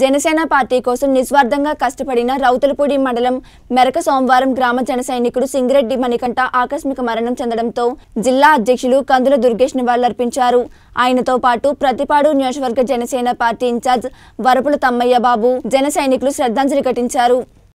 Janasena party కోసం నిస్వార్థంగా కష్టపడిన రౌతులపూడి మండలం మెరక సోమవారం గ్రామ జన సైనికుడు సింగిరెడ్డి మణికంఠ ఆకస్మిక మరణం చెందడంతో జిల్లా అధ్యక్షులు కందుల దుర్గేష్ నివాళులర్పించారు ఆయనతో పాటు ప్రతిపాడు నియోజకవర్గ జనసేన పార్టీ ఇన్ఛార్జ్ వరపుల తమ్మయ్య బాబు జన సైనికులు శ్రద్ధాంజలి ఘటించారు